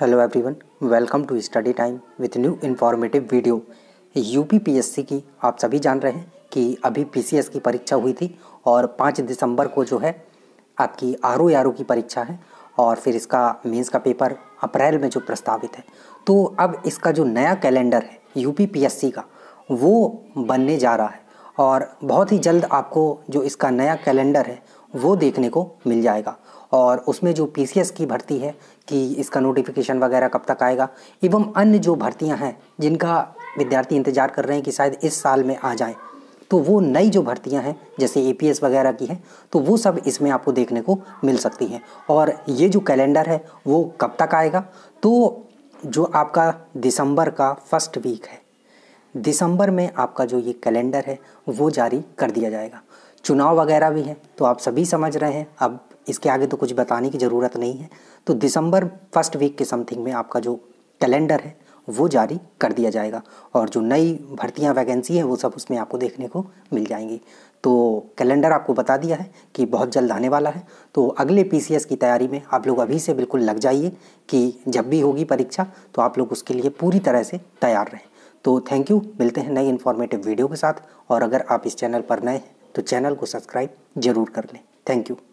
hello everyone welcome to study time with new informative video UPPSC की आप सभी जान रहे हैं कि अभी पी की परीक्षा हुई थी और पाँच दिसंबर को जो है आपकी आर ओ e की परीक्षा है और फिर इसका मेंस का पेपर अप्रैल में जो प्रस्तावित है तो अब इसका जो नया कैलेंडर है यूपीपीएससी का वो बनने जा रहा है और बहुत ही जल्द आपको जो इसका नया कैलेंडर है वो देखने को मिल जाएगा और उसमें जो पी की भर्ती है कि इसका नोटिफिकेशन वगैरह कब तक आएगा एवं अन्य जो भर्तियां हैं जिनका विद्यार्थी इंतजार कर रहे हैं कि शायद इस साल में आ जाए तो वो नई जो भर्तियां हैं जैसे ए वगैरह की हैं तो वो सब इसमें आपको देखने को मिल सकती हैं और ये जो कैलेंडर है वो कब तक आएगा तो जो आपका दिसंबर का फर्स्ट वीक है दिसंबर में आपका जो ये कैलेंडर है वो जारी कर दिया जाएगा चुनाव वगैरह भी हैं तो आप सभी समझ रहे हैं अब इसके आगे तो कुछ बताने की ज़रूरत नहीं है तो दिसंबर फर्स्ट वीक के समथिंग में आपका जो कैलेंडर है वो जारी कर दिया जाएगा और जो नई भर्तियां वैकेंसी हैं वो सब उसमें आपको देखने को मिल जाएंगी तो कैलेंडर आपको बता दिया है कि बहुत जल्द आने वाला है तो अगले पीसीएस की तैयारी में आप लोग अभी से बिल्कुल लग जाइए कि जब भी होगी परीक्षा तो आप लोग उसके लिए पूरी तरह से तैयार रहें तो थैंक यू मिलते हैं नई इन्फॉर्मेटिव वीडियो के साथ और अगर आप इस चैनल पर नए हैं तो चैनल को सब्सक्राइब जरूर कर लें थैंक यू